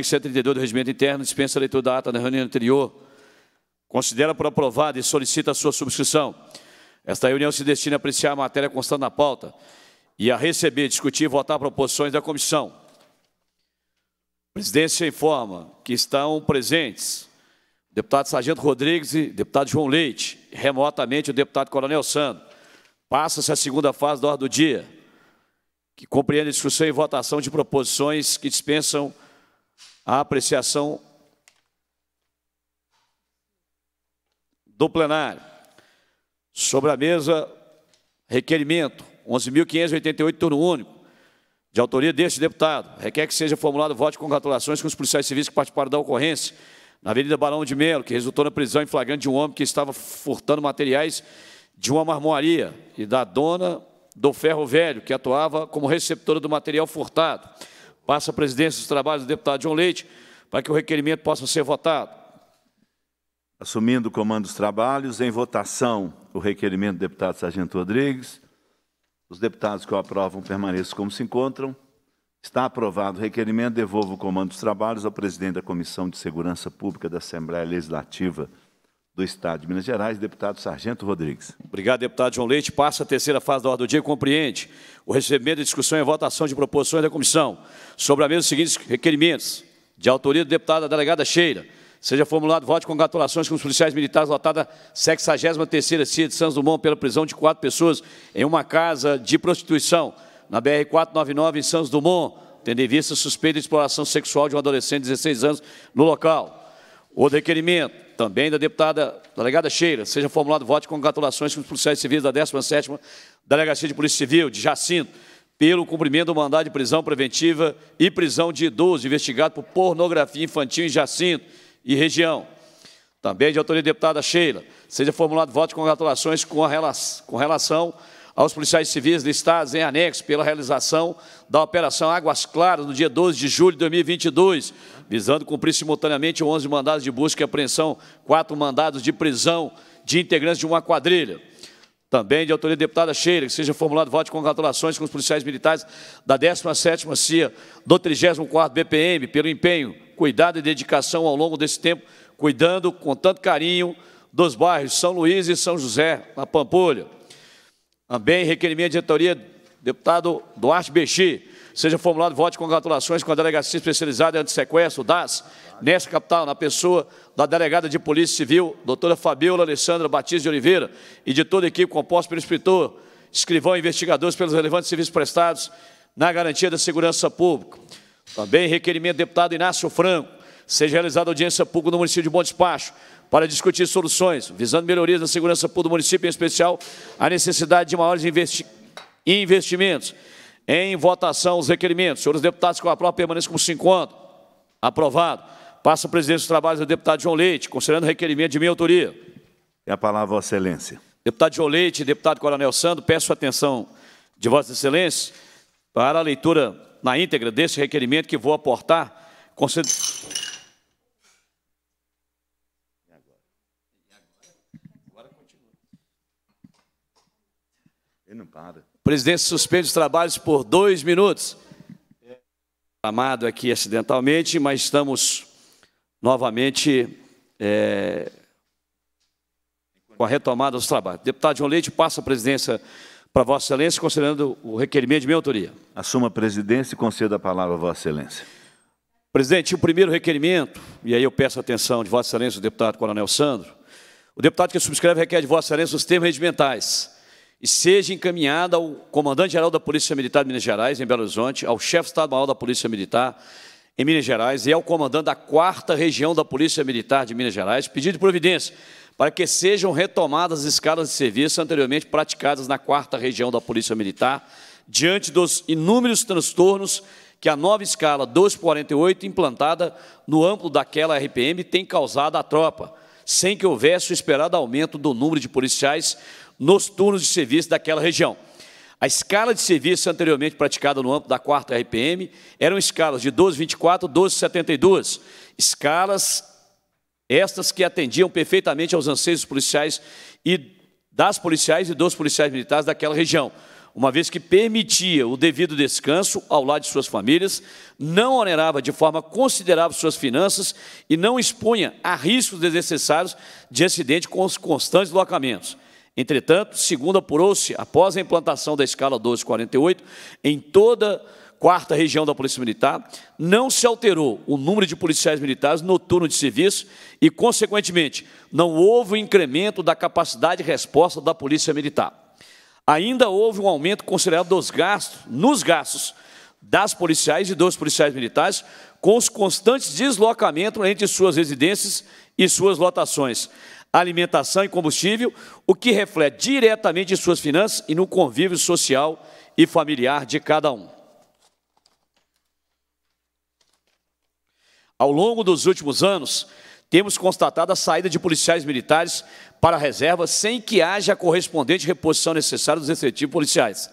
Artigo 132 do Regimento Interno dispensa a leitura da ata da reunião anterior. Considera por aprovada e solicita a sua subscrição. Esta reunião se destina a apreciar a matéria constante na pauta e a receber, discutir e votar proposições da comissão. A presidência informa que estão presentes o deputado Sargento Rodrigues e o deputado João Leite, remotamente o deputado Coronel Sando. Passa-se a segunda fase da ordem do dia, que compreende a discussão e votação de proposições que dispensam a apreciação do plenário. Sobre a mesa, requerimento 11.588, turno único, de autoria deste deputado. Requer que seja formulado voto de congratulações com os policiais civis que participaram da ocorrência na Avenida Barão de Melo, que resultou na prisão em flagrante de um homem que estava furtando materiais de uma marmoaria e da dona do ferro velho, que atuava como receptora do material furtado. Passa a presidência dos trabalhos do deputado João Leite para que o requerimento possa ser votado. Assumindo o comando dos trabalhos, em votação, o requerimento do deputado Sargento Rodrigues. Os deputados que o aprovam permaneçam como se encontram. Está aprovado o requerimento, devolvo o comando dos trabalhos ao presidente da Comissão de Segurança Pública da Assembleia Legislativa do Estado de Minas Gerais, deputado Sargento Rodrigues. Obrigado, deputado João Leite. Passa a terceira fase da ordem do dia e compreende o recebimento, discussão e votação de proposições da comissão sobre a mesa os seguintes requerimentos. De autoria do deputado da delegada Cheira. seja formulado voto de congratulações com os policiais militares lotada 63ª CIA de Santos Dumont pela prisão de quatro pessoas em uma casa de prostituição na BR-499 em Santos Dumont, tendo em vista suspeita de exploração sexual de um adolescente de 16 anos no local. O requerimento, também da deputada delegada Sheila, seja formulado voto de congratulações com os policiais civis da 17ª Delegacia de Polícia Civil de Jacinto, pelo cumprimento do mandado de prisão preventiva e prisão de idoso investigado por pornografia infantil em Jacinto e região. Também de autoria da deputada Sheila, seja formulado voto de congratulações com, relação, com relação aos policiais civis listados em anexo pela realização da Operação Águas Claras no dia 12 de julho de 2022, visando cumprir simultaneamente 11 mandados de busca e apreensão, quatro mandados de prisão de integrantes de uma quadrilha. Também de autoria da deputada Sheila, que seja formulado voto de congratulações com os policiais militares da 17ª CIA do 34º BPM pelo empenho, cuidado e dedicação ao longo desse tempo, cuidando com tanto carinho dos bairros São Luís e São José, na Pampulha. Também requerimento de diretoria, deputado Duarte Bexi. Seja formulado voto de congratulações com a Delegacia Especializada Antissequestro, DAS, neste capital, na pessoa da delegada de Polícia Civil, doutora Fabiola Alessandra Batista de Oliveira, e de toda a equipe composta pelo inspetor, escrivão e investigadores pelos relevantes serviços prestados na garantia da segurança pública. Também requerimento do deputado Inácio Franco, seja realizada audiência pública no município de Bom Despacho, para discutir soluções, visando melhorias na segurança pública do município, em especial a necessidade de maiores investi investimentos. Em votação, os requerimentos. Senhores deputados, com a aprovo, permaneçam como se encontram. Aprovado. Passa o presidência dos trabalhos do deputado João Leite, considerando o requerimento de minha autoria. É a palavra, Vossa Excelência. Deputado João Leite, deputado Coronel Sando, peço a atenção de Vossa Excelência para a leitura na íntegra desse requerimento que vou aportar, considerando O presidente suspende os trabalhos por dois minutos. Amado aqui acidentalmente, mas estamos novamente é, com a retomada dos trabalhos. Deputado João Leite, passa a presidência para Vossa Excelência, considerando o requerimento de minha autoria. Assuma a presidência e conceda a palavra a Vossa Excelência. Presidente, o primeiro requerimento, e aí eu peço a atenção de Vossa Excelência, o deputado Coronel Sandro, o deputado que subscreve requer de Vossa Excelência os termos regimentais e seja encaminhada ao comandante-geral da Polícia Militar de Minas Gerais, em Belo Horizonte, ao chefe estadual da Polícia Militar em Minas Gerais e ao comandante da 4 Região da Polícia Militar de Minas Gerais, pedido de providência para que sejam retomadas as escalas de serviço anteriormente praticadas na 4 Região da Polícia Militar, diante dos inúmeros transtornos que a nova escala 1248, implantada no âmbito daquela RPM, tem causado à tropa sem que houvesse o esperado aumento do número de policiais nos turnos de serviço daquela região. A escala de serviço anteriormente praticada no âmbito da 4 RPM eram escalas de 1224, 1272, escalas estas que atendiam perfeitamente aos anseios policiais e das policiais e dos policiais militares daquela região uma vez que permitia o devido descanso ao lado de suas famílias, não onerava de forma considerável suas finanças e não expunha a riscos desnecessários de acidente com os constantes locamentos. Entretanto, segundo apurou-se, após a implantação da escala 1248, em toda quarta região da Polícia Militar, não se alterou o número de policiais militares noturno de serviço e, consequentemente, não houve incremento da capacidade de resposta da Polícia Militar. Ainda houve um aumento considerável dos gastos, nos gastos das policiais e dos policiais militares, com os constantes deslocamentos entre suas residências e suas lotações, alimentação e combustível, o que reflete diretamente em suas finanças e no convívio social e familiar de cada um. Ao longo dos últimos anos, temos constatado a saída de policiais militares para a reserva sem que haja a correspondente reposição necessária dos efetivos policiais.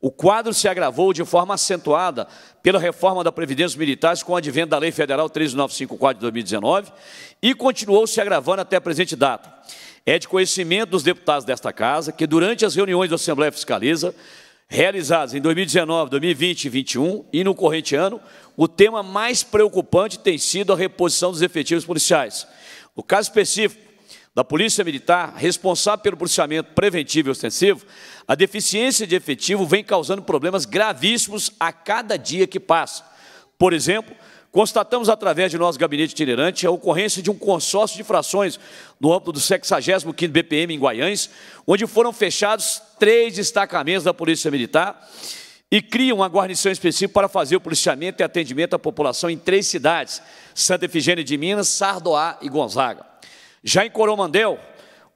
O quadro se agravou de forma acentuada pela reforma da Previdência Militares com o advento da Lei Federal 3954 de 2019 e continuou se agravando até a presente data. É de conhecimento dos deputados desta Casa que, durante as reuniões da Assembleia Fiscaliza, realizadas em 2019, 2020 e 2021 e no corrente ano, o tema mais preocupante tem sido a reposição dos efetivos policiais. O caso específico da Polícia Militar, responsável pelo policiamento preventivo e ostensivo, a deficiência de efetivo vem causando problemas gravíssimos a cada dia que passa. Por exemplo, constatamos através de nosso gabinete itinerante a ocorrência de um consórcio de frações no âmbito do 65º BPM em Guaiães, onde foram fechados três destacamentos da Polícia Militar, e cria uma guarnição específica para fazer o policiamento e atendimento à população em três cidades, Santa Efigênia de Minas, Sardoá e Gonzaga. Já em Coromandel,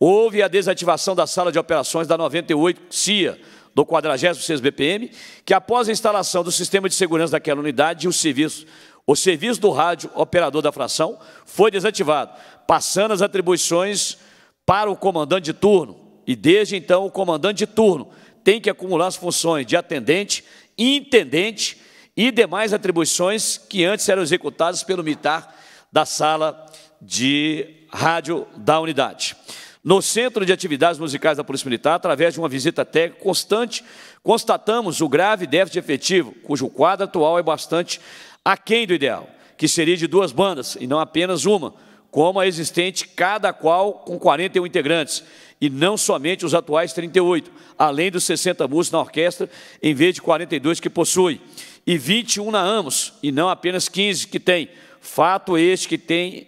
houve a desativação da sala de operações da 98 CIA, do 46 BPM, que após a instalação do sistema de segurança daquela unidade e o serviço, o serviço do rádio operador da fração foi desativado, passando as atribuições para o comandante de turno. E desde então, o comandante de turno tem que acumular as funções de atendente, intendente e demais atribuições que antes eram executadas pelo militar da sala de rádio da unidade. No Centro de Atividades Musicais da Polícia Militar, através de uma visita técnica constante, constatamos o grave déficit efetivo, cujo quadro atual é bastante aquém do ideal, que seria de duas bandas e não apenas uma, como a existente, cada qual com 41 integrantes, e não somente os atuais 38, além dos 60 músicos na orquestra, em vez de 42 que possui, e 21 na AMOS, e não apenas 15 que tem. Fato este que tem,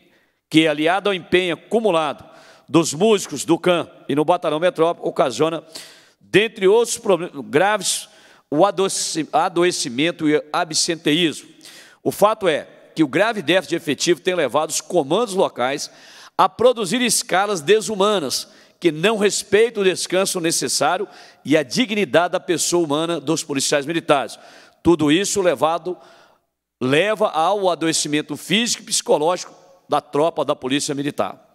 que aliado ao empenho acumulado dos músicos do CAN e no Batalhão Metrópole, ocasiona, dentre outros problemas graves, o adoecimento e absenteísmo. O fato é, que o grave déficit de efetivo tem levado os comandos locais a produzir escalas desumanas, que não respeitam o descanso necessário e a dignidade da pessoa humana dos policiais militares. Tudo isso levado leva ao adoecimento físico e psicológico da tropa da Polícia Militar.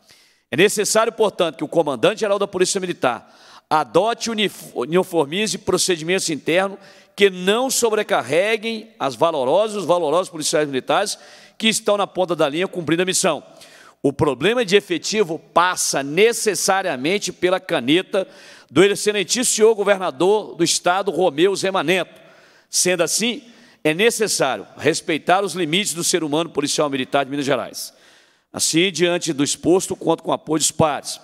É necessário, portanto, que o comandante-geral da Polícia Militar adote e uniformize procedimentos internos que não sobrecarreguem as valorosas, os valorosos policiais militares que estão na ponta da linha cumprindo a missão. O problema de efetivo passa necessariamente pela caneta do excelentíssimo senhor governador do estado, Romeu Zemaneto. Sendo assim, é necessário respeitar os limites do ser humano policial militar de Minas Gerais. Assim, diante do exposto, conto com apoio dos pares.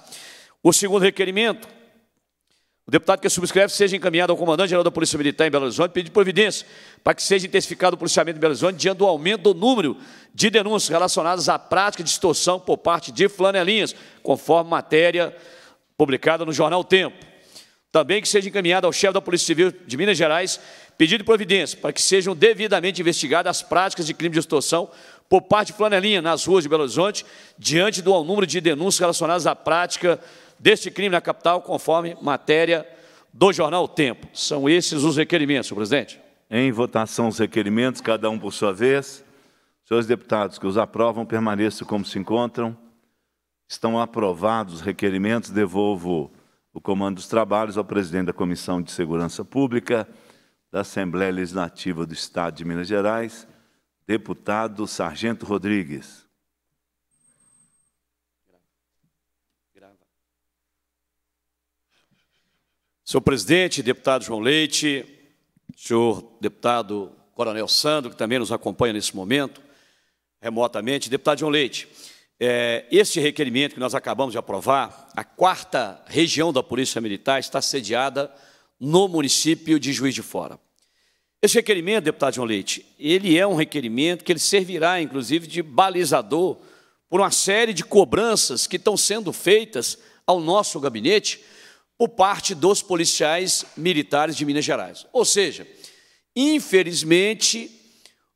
O segundo requerimento o deputado que subscreve seja encaminhado ao comandante-geral da Polícia Militar em Belo Horizonte pedir providência para que seja intensificado o policiamento em Belo Horizonte diante do aumento do número de denúncias relacionadas à prática de extorsão por parte de flanelinhas, conforme matéria publicada no jornal Tempo. Também que seja encaminhado ao chefe da Polícia Civil de Minas Gerais pedido de providência para que sejam devidamente investigadas as práticas de crime de extorsão por parte de flanelinha nas ruas de Belo Horizonte, diante do número de denúncias relacionadas à prática deste crime na capital, conforme matéria do jornal Tempo. São esses os requerimentos, senhor presidente. Em votação os requerimentos, cada um por sua vez. Senhores deputados que os aprovam, permaneçam como se encontram. Estão aprovados os requerimentos. Devolvo o comando dos trabalhos ao presidente da Comissão de Segurança Pública da Assembleia Legislativa do Estado de Minas Gerais, deputado Sargento Rodrigues. Senhor presidente, deputado João Leite, senhor deputado Coronel Sandro, que também nos acompanha nesse momento, remotamente. Deputado João Leite, é, este requerimento que nós acabamos de aprovar, a quarta região da Polícia Militar está sediada no município de Juiz de Fora. Esse requerimento, deputado João Leite, ele é um requerimento que ele servirá, inclusive, de balizador por uma série de cobranças que estão sendo feitas ao nosso gabinete por parte dos policiais militares de Minas Gerais. Ou seja, infelizmente,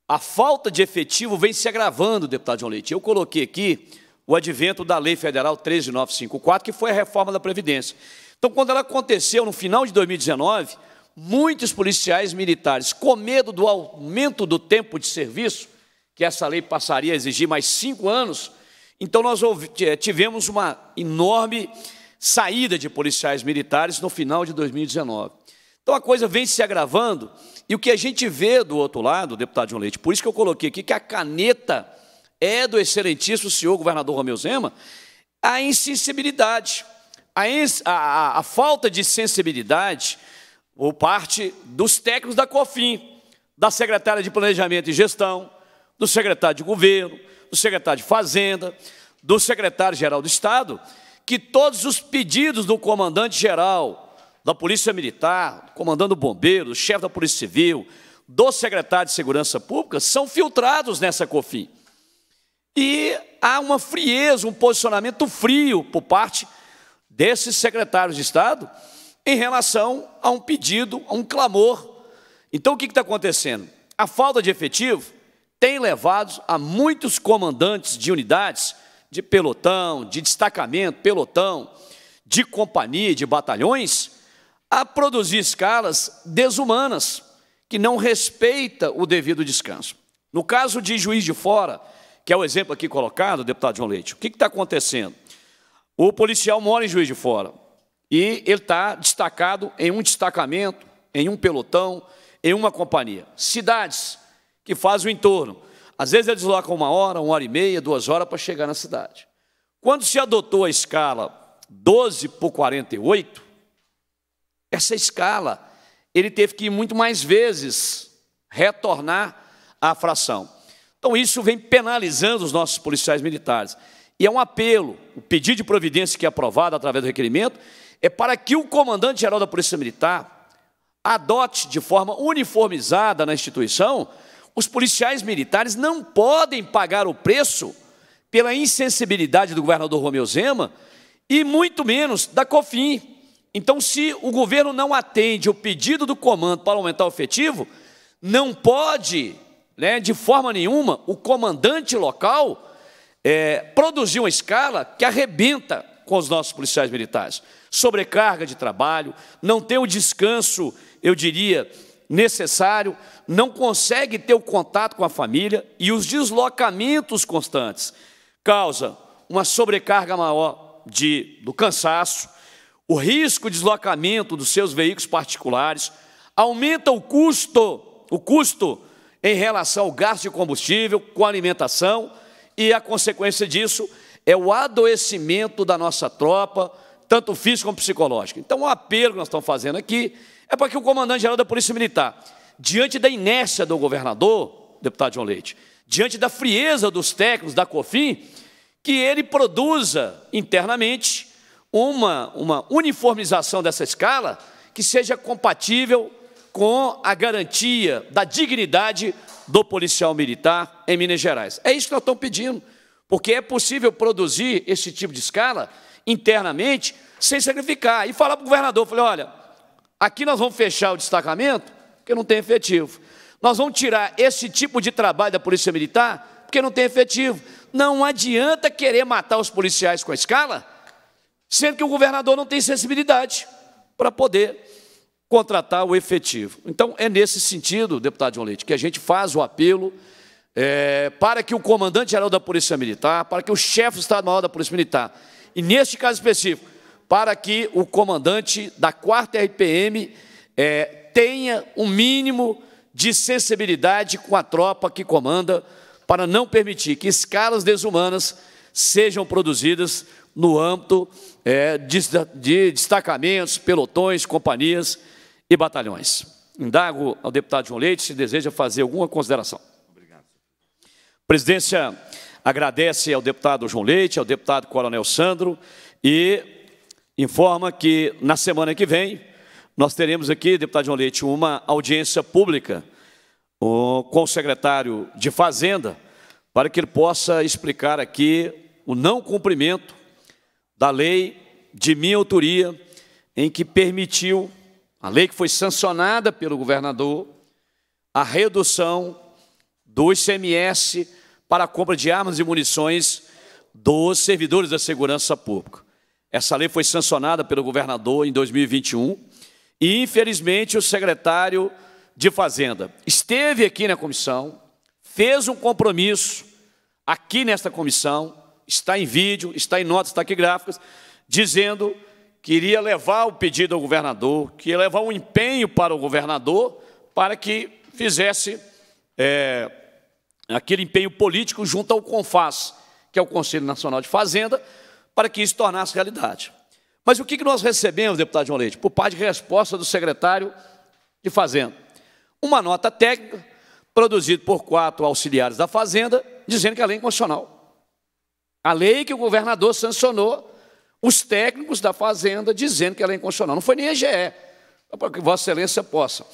a falta de efetivo vem se agravando, deputado João Leite. Eu coloquei aqui o advento da Lei Federal 13954, que foi a reforma da Previdência. Então, quando ela aconteceu no final de 2019, muitos policiais militares, com medo do aumento do tempo de serviço, que essa lei passaria a exigir mais cinco anos, então nós eh, tivemos uma enorme saída de policiais militares no final de 2019. Então a coisa vem se agravando, e o que a gente vê do outro lado, deputado João Leite, por isso que eu coloquei aqui que a caneta é do excelentíssimo senhor governador Romeu Zema, a insensibilidade, a, ins a, a, a falta de sensibilidade por parte dos técnicos da COFIN, da secretária de Planejamento e Gestão, do secretário de Governo, do secretário de Fazenda, do secretário-geral do Estado, que todos os pedidos do comandante-geral, da Polícia Militar, do comandante do Bombeiro, do chefe da Polícia Civil, do secretário de Segurança Pública, são filtrados nessa COFIN. E há uma frieza, um posicionamento frio por parte desses secretários de Estado em relação a um pedido, a um clamor. Então, o que está acontecendo? A falta de efetivo tem levado a muitos comandantes de unidades de pelotão, de destacamento, pelotão, de companhia, de batalhões, a produzir escalas desumanas, que não respeita o devido descanso. No caso de Juiz de Fora, que é o exemplo aqui colocado, deputado João Leite, o que está acontecendo? O policial mora em Juiz de Fora e ele está destacado em um destacamento, em um pelotão, em uma companhia. Cidades que fazem o entorno. Às vezes eles deslocam uma hora, uma hora e meia, duas horas para chegar na cidade. Quando se adotou a escala 12 por 48, essa escala ele teve que ir muito mais vezes retornar à fração. Então isso vem penalizando os nossos policiais militares. E é um apelo, o pedido de providência que é aprovado através do requerimento, é para que o comandante-geral da Polícia Militar adote de forma uniformizada na instituição os policiais militares não podem pagar o preço pela insensibilidade do governador Romeu Zema e muito menos da COFIN. Então, se o governo não atende o pedido do comando para aumentar o efetivo, não pode, né, de forma nenhuma, o comandante local é, produzir uma escala que arrebenta com os nossos policiais militares. Sobrecarga de trabalho, não tem o descanso, eu diria, necessário, não consegue ter o contato com a família e os deslocamentos constantes causa uma sobrecarga maior de, do cansaço, o risco de deslocamento dos seus veículos particulares, aumenta o custo, o custo em relação ao gasto de combustível, com alimentação, e a consequência disso é o adoecimento da nossa tropa, tanto físico como psicológico. Então, o apelo que nós estamos fazendo aqui é que o comandante-geral da Polícia Militar, diante da inércia do governador, deputado João Leite, diante da frieza dos técnicos da COFIN, que ele produza internamente uma, uma uniformização dessa escala que seja compatível com a garantia da dignidade do policial militar em Minas Gerais. É isso que nós estamos pedindo, porque é possível produzir esse tipo de escala internamente sem sacrificar. E falar para o governador, falei, olha, Aqui nós vamos fechar o destacamento, porque não tem efetivo. Nós vamos tirar esse tipo de trabalho da Polícia Militar, porque não tem efetivo. Não adianta querer matar os policiais com a escala, sendo que o governador não tem sensibilidade para poder contratar o efetivo. Então, é nesse sentido, deputado João Leite, que a gente faz o apelo é, para que o comandante-geral da Polícia Militar, para que o chefe do Estado-Maior da Polícia Militar, e neste caso específico, para que o comandante da 4 RPM é, tenha um mínimo de sensibilidade com a tropa que comanda, para não permitir que escalas desumanas sejam produzidas no âmbito é, eh, de, de destacamentos, pelotões, companhias e batalhões. Indago ao deputado João Leite se deseja fazer alguma consideração. Obrigado. Presidência agradece ao deputado João Leite, ao deputado Coronel Sandro e informa que na semana que vem nós teremos aqui, deputado João Leite, uma audiência pública com o secretário de Fazenda para que ele possa explicar aqui o não cumprimento da lei de minha autoria em que permitiu, a lei que foi sancionada pelo governador, a redução do ICMS para a compra de armas e munições dos servidores da segurança pública. Essa lei foi sancionada pelo governador em 2021 e, infelizmente, o secretário de Fazenda esteve aqui na comissão, fez um compromisso aqui nesta comissão, está em vídeo, está em notas, está aqui gráficas, dizendo que iria levar o pedido ao governador, que ia levar um empenho para o governador para que fizesse é, aquele empenho político junto ao CONFAS, que é o Conselho Nacional de Fazenda, para que isso tornasse realidade. Mas o que nós recebemos, deputado João Leite? Por parte de resposta do secretário de Fazenda. Uma nota técnica, produzida por quatro auxiliares da Fazenda, dizendo que a lei é inconstitucional. A lei que o governador sancionou, os técnicos da Fazenda dizendo que ela é inconstitucional. Não foi nem a GE, para que Vossa Excelência possa.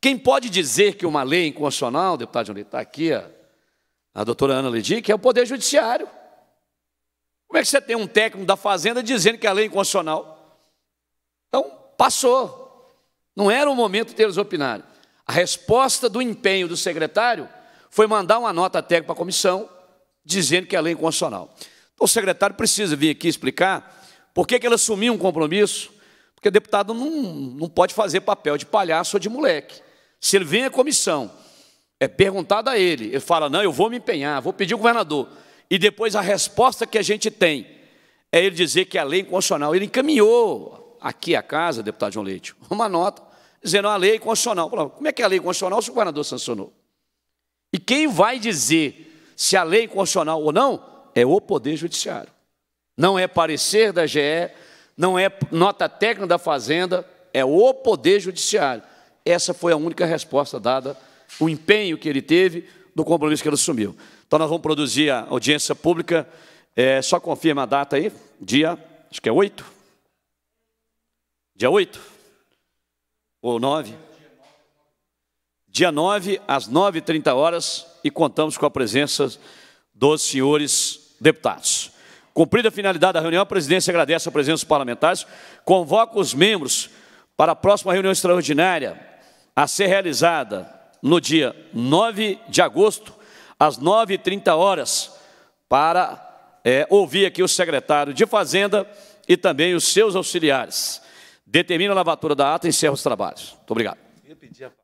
Quem pode dizer que uma lei é inconstitucional, deputado João Leite, está aqui, a, a doutora Ana Ledi, que é o Poder Judiciário. Como é que você tem um técnico da fazenda dizendo que a é lei inconstitucional? Então, passou. Não era o momento deles de opinarem. A resposta do empenho do secretário foi mandar uma nota técnica para a comissão dizendo que a é lei inconstitucional. Então, o secretário precisa vir aqui explicar por que, que ele assumiu um compromisso, porque deputado não, não pode fazer papel de palhaço ou de moleque. Se ele vem à comissão, é perguntado a ele, ele fala, não, eu vou me empenhar, vou pedir ao governador e depois a resposta que a gente tem é ele dizer que a lei é inconstitucional. Ele encaminhou aqui a casa, deputado João Leite, uma nota dizendo a lei é inconstitucional. como é que é a lei é inconstitucional se o governador sancionou? E quem vai dizer se a lei é inconstitucional ou não é o Poder Judiciário. Não é parecer da GE, não é nota técnica da Fazenda, é o Poder Judiciário. Essa foi a única resposta dada, o empenho que ele teve do compromisso que ele assumiu. Então nós vamos produzir a audiência pública. É, só confirma a data aí, dia, acho que é 8? Dia 8? Ou 9? Dia 9, às 9h30 horas, e contamos com a presença dos senhores deputados. Cumprida a finalidade da reunião, a presidência agradece a presença dos parlamentares, convoca os membros para a próxima reunião extraordinária a ser realizada no dia 9 de agosto, às 9h30 horas, para é, ouvir aqui o secretário de Fazenda e também os seus auxiliares. Determina a lavatura da ata e encerra os trabalhos. Muito obrigado.